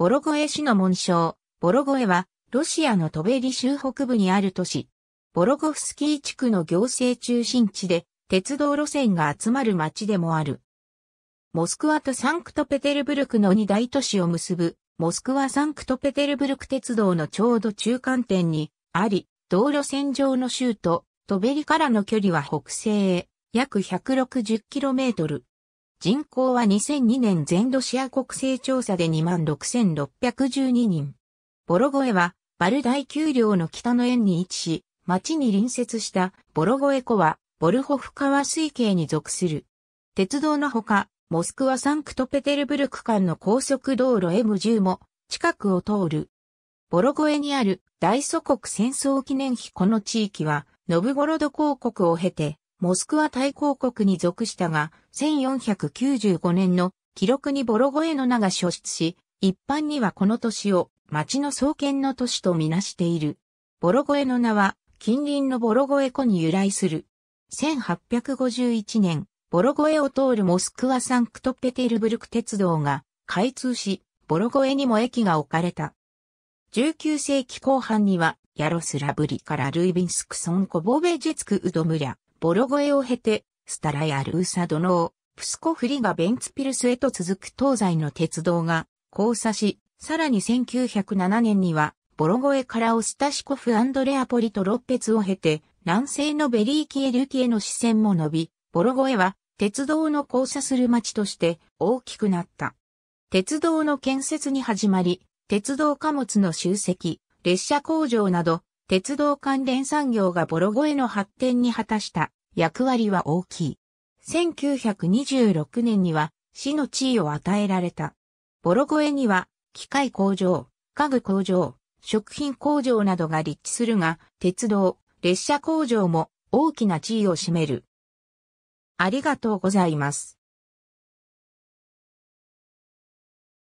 ボロゴエ市の紋章。ボロゴエは、ロシアのトベリ州北部にある都市。ボロゴフスキー地区の行政中心地で、鉄道路線が集まる街でもある。モスクワとサンクトペテルブルクの二大都市を結ぶ、モスクワ・サンクトペテルブルク鉄道のちょうど中間点にあり、道路線上の州都、トベリからの距離は北西へ約 160km。人口は2002年全ロシア国勢調査で26,612人。ボロゴエは、バル大丘陵の北の縁に位置し、町に隣接したボロゴエ湖は、ボルホフ川水系に属する。鉄道のほか、モスクワサンクトペテルブルク間の高速道路 M10 も近くを通る。ボロゴエにある大祖国戦争記念碑この地域は、ノブゴロド公国を経て、モスクワ大公国に属したが、1495年の記録にボロゴエの名が書出し、一般にはこの年を町の創建の年とみなしている。ボロゴエの名は近隣のボロゴエ湖に由来する。1851年、ボロゴエを通るモスクワサンクトペテルブルク鉄道が開通し、ボロゴエにも駅が置かれた。19世紀後半には、ヤロスラブリからルイビンスクソンコボベジェツクウドムリャ、ボロ越えを経て、スタラやルーサドノー、プスコフリがベンツピルスへと続く東西の鉄道が交差し、さらに1907年には、ボロ越えからオスタシコフレアポリとロッペツを経て、南西のベリーキエルキへの視線も伸び、ボロ越えは鉄道の交差する街として大きくなった。鉄道の建設に始まり、鉄道貨物の集積、列車工場など鉄道関連産業がボロ越えの発展に果たした役割は大きい。1926年には市の地位を与えられた。ボロ越えには機械工場、家具工場、食品工場などが立地するが、鉄道、列車工場も大きな地位を占める。ありがとうございます。